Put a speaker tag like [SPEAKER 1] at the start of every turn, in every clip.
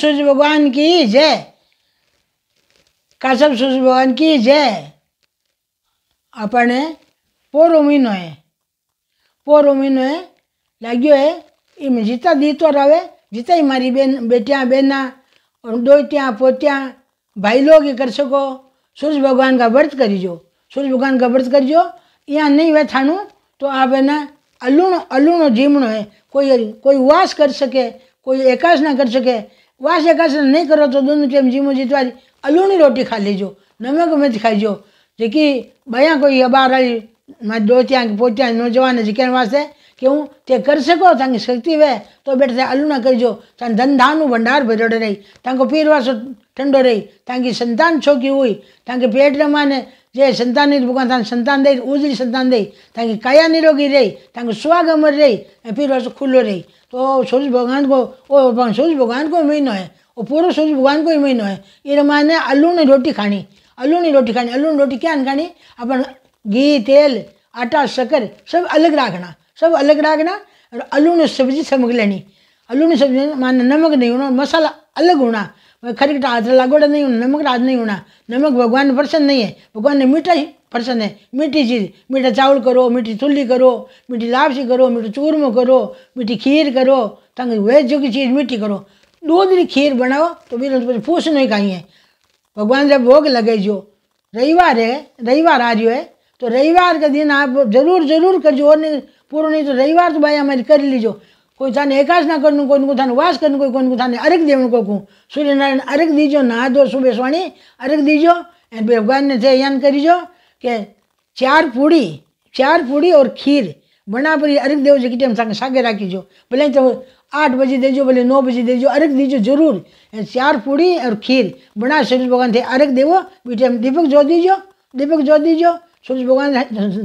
[SPEAKER 1] सूर्य भगवान की जय काश्यप सूर्य भगवान की जय આપણે પોરોમીનોએ પોરોમીનોએ લાગ્યો એ जीता જીતા દીતો जीता ही हमारी बेन बेटियाँ बहना और पोतियाँ भाई लोग ये कर सको सूर्य भगवान का व्रत करीजो सूर्य भगवान का व्रत करीजो यहाँ नहीं वे थानू तो आप है ना अलूण अलूणो जीमणो है कोई कोई वास कर सके कोई एकाश ना कर सके वास एकाश नहीं करो तो दोनों टाइम जीमो जीतवा अलूणी रोटी खा लीजो नमक मत खाइजो जी बया कोई अबार आई मैं दोतियाँ पोतियाँ नौजवान जी वास्ते क्यों ते कर सको तंगी शक्ति वे तो बेटा तव्हां अलू न करिजो तव्हां धन धानु भंडार भरियलु रही तव्हांखो पीर ठंडो रही तव्हांजी संतान छोकी हुई तव्हांखे पेट न माने जे संतान भॻवानु तव्हां संतान दे उजरी संतान ॾेई तव्हांखे काया निरोगी रही तंग सुहाग अमर रही पीरवासो खुलो रही तो सूर्य भगवान को उहो सूर्य भगवान को महीनो है वो पूरा सूर्य भगवान को ही महीनो है ये माने ने रोटी खानी ने रोटी खानी ने रोटी क्या खानी अपन घी तेल आटा शक्कर सब अलग रखना सब अलग राग ना और आलू ने सब्जी समक लेनी आलू ने सब्जी माने नमक नहीं होना मसाला अलग होना खरी का आदर लागोड़ा नहीं होना नमक राज नहीं होना नमक भगवान प्रसन्न नहीं है भगवान ने मीठा ही प्रसन्न है मीठी चीज़ मीठा चावल करो मीठी चुल्ली करो मीठी लापसी करो मीठी चूरम करो मीठी खीर करो तंग वेज जो की चीज़ मीठी करो दूध की खीर बनाओ तो फिर फूस नहीं खाई है भगवान जब भोग लगे जो रविवार है रविवार आ रही है तो रविवार का दिन आप जरूर जरूर कर जो और પૂરું નહીં તો રવિવાર તો ભાઈ અમારી કરી લીજો કોઈ થાને એકાસના કરનું કોઈનું થાને વાસ કરનું કોઈ કોઈનું થાને અરગ દેવાનું કોઈકું સૂર્યનારાયણ અરગ દીજો ના દો સુબે સ્વાણી અરગ દીજો એન પછી ભગવાનને છે યાન કરીજો કે ચાર પૂડી ચાર પૂડી ઓર ખીર બના પછી અરગ દેવું છે કે ટાઈમ સાંગે સાગે રાખીજો ભલે તો આઠ બજે દેજો ભલે નौ બજે દેજો અરગ દીજો જરૂર ચાર પૂડી ઓર ખીર બના સૂર્ય ભગવાન થઈ અરગ દેવો બીજે દીપક જો દીજો દીપક જો દીજો સૂર્ય ભગવાન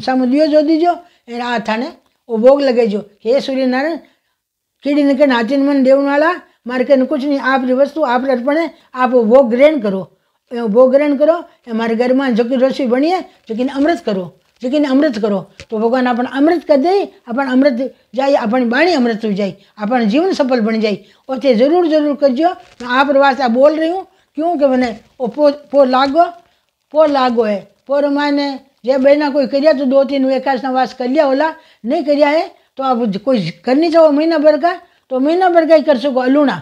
[SPEAKER 1] સામે દિયો જો દીજો એ આ થાને उपभोग लगे जो हे सूर्यनारायण कीड़ी निकन हाथी मन देवनाला મારે કહીને કુછ નહીં આપ જે વસ્તુ આપણે અર્પણે આપ ભોગ ગ્રહણ કરો એ ભોગ ગ્રહણ કરો એ મારે ઘરમાં જોકી રસોઈ બનીએ જોકીને અમૃત કરો જોકીને અમૃત કરો તો ભગવાન આપણને અમૃત કરી દે આપણને અમૃત જાય આપણી બાણી અમૃત થઈ જાય આપણને જીવન સફળ બની જાય ઓતે જરૂર જરૂર કરજો આ પ્રવાસ આ બોલ રહી હું ક્યું કે મને ઓ પો પો લાગો પો લાગો હે પો રમાને જે બેના કોઈ કર્યા તો દો તીન એકાશના વાસ કર્યા ઓલા નહીં કર્યા હે તો આ કોઈ કરની જાઓ મહિના ભર કા તો મહિના ભર કાંઈ કરશો અલુણા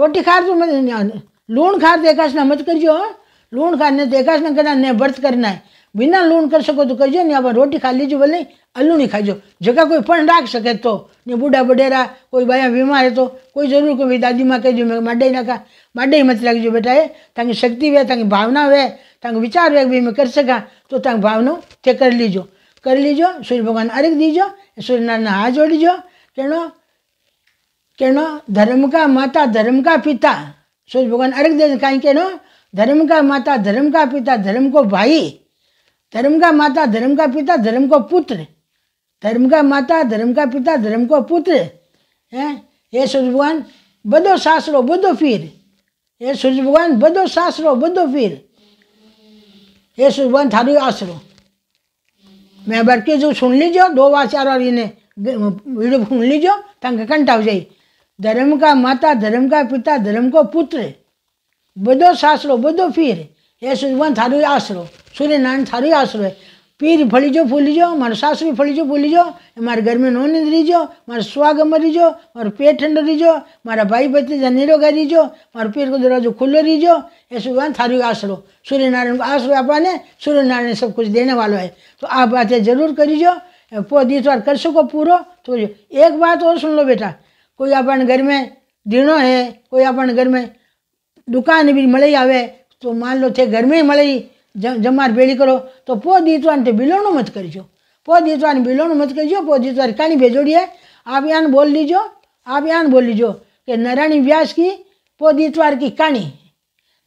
[SPEAKER 1] રોટી ખાર તો લૂણ ખાર તો એકાશના મત કરજો હા लूण खाने देखा ना कहना ने व्रत करना है बिना लूण कर सको तो करजो नहीं अब रोटी खा लीजिए भले आलू नहीं खाजो जगह कोई पण राख सके तो ने बूढ़ा बडेरा कोई भाया बीमार है तो कोई जरूर को भाई दादी माँ कहजो मैं माडे ना खा माडे ही मत लगजो बेटा है तंग शक्ति वे तंग भावना वे तंग विचार वे भी मैं कर सका तो तंग भावना ते कर लीजो कर लीजो सूर्य भगवान अर्घ दीजो सूर्यनारायण हाथ जोड़ लीजो कहना धर्म का माता धर्म का पिता सूर्य भगवान अर्घ दे कहीं कहना धर्म का माता धर्म का पिता धर्म को भाई धर्म का माता धर्म का पिता धर्म को पुत्र धर्म का माता धर्म का पिता धर्म को पुत्र है हे सूर्य भगवान बदो सासरो बदो फिर हे सूर्य भगवान बदो सासरो बदो फिर हे सूर्य भगवान थारी आसरो मैं बड़के जो सुन लीजिए दो बार चार बार इन्हें वीडियो सुन लीजियो तंग कंटा हो जाए धर्म का माता धर्म का पिता धर्म को पुत्र બધો સાસરો બધો પીર એ સુજવાન થારું આશરો સૂર્યનારાયણ થારું આશરો હે પીર ફળી જો ફૂલી જો મારું સાસરી ફળી જો ફૂલી જો મારા ઘરમાં નોંધ રીજો મારા સ્વાગમાં રીજો મારું પેટ ઠંડો રીજો મારા ભાઈ ભત્રીજા નિરોગા રીજો મારો પીરકો દરવાજો खुलो રીજો એ સુજવાન થારું આશરો સૂર્યનારાયણ આશરો આપવાને સૂર્યનારાયણ સબ કુછ દેને વાલો હે તો આ બાત જરૂર કરીજો પોદી तो कर सको पूरो तो एक बात और सुन लो बेटा कोई अपन घर में दिनो है कोई अपन घर में દુકાને બી મળી આવે તો માન લો છે ગરમી મળી જમાર ભેળી કરો તો પો દીતવાને તે બિલોણું મત કરજો પો દીતવાને બિલોણું મત કરજો પો દીતવાને કાણી ભેજોડીએ आप यान बोल लीजो आप यान बोल लीजो कि नारायणी व्यास की पोदीतवार की कहानी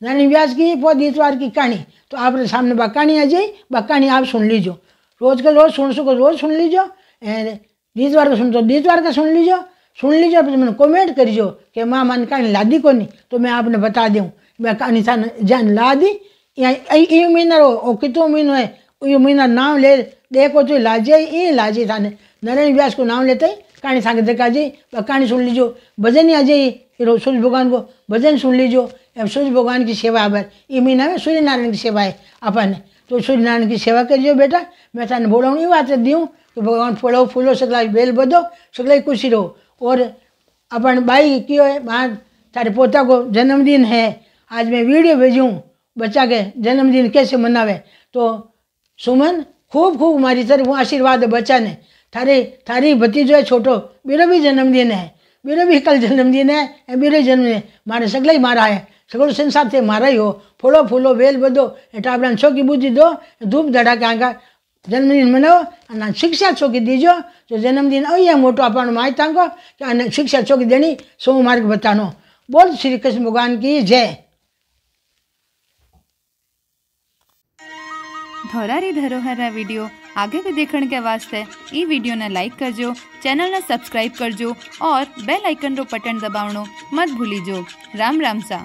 [SPEAKER 1] नारायणी व्यास की पोदीतवार की कहानी तो आप सामने बाकाणी आ जाए बकानी आप सुन लीजो रोज के रोज सुन सको रोज सुन लीजो दीतवार का सुन तो दीतवार का सुन लीजो सुन लीजिए फिर मैंने कमेंट करीजो कि मां मन का लादी को नहीं तो मैं आपने बता दूँ मैं कहानी सा जान लादी या ये महीना वो कितो महीनो है ये महीना नाम ले देखो तो लाजे ये लाजे था नरेंद्र व्यास को नाम लेते कहानी सागर देखा जी कहानी सुन लीजिए भजन ही अजय फिर सूर्य भगवान को भजन सुन लीजिए अब सूर्य भगवान की सेवा अब ये महीना में सूर्यनारायण की सेवा है अपन तो सूर्यनारायण की सेवा करियो बेटा मैं थाने बोला ये बात दी हूँ कि भगवान फूलो फूलो सगला बेल बदो सगला खुशी रहो और अपन बाई की आज तारे पोता को जन्मदिन है आज मैं वीडियो भेजूँ बच्चा के जन्मदिन कैसे मनावे तो सुमन खूब खूब मारी तरह वो आशीर्वाद बच्चा ने थारे थारी भतीजो है छोटो मेरा भी जन्मदिन है मेरा भी कल जन्मदिन है मेरे जन्मदिन मारे सगला ही मारा है सगलो संसार थे मारा ही हो फूलो फूलो वेल बदो टाबड़ा छोकी बूझी दो धूप धड़ा धड़ाके आगा જન્મદિન મનાવો અને શિક્ષા ચોકી દીજો તો જન્મદિન અહીંયા મોટો આપવાનું માહિતાંકો અને શિક્ષા ચોકી દેણી સૌ માર્ગ બતાનો બોલ શ્રી કૃષ્ણ ભગવાન કી જય ધોરારી ધરોહરના વિડીયો आगे भी देखने के वास्ते ई वीडियो ने लाइक करजो चैनल ने सब्सक्राइब करजो और बेल आइकन रो बटन दबावनो मत भूलीजो राम राम सा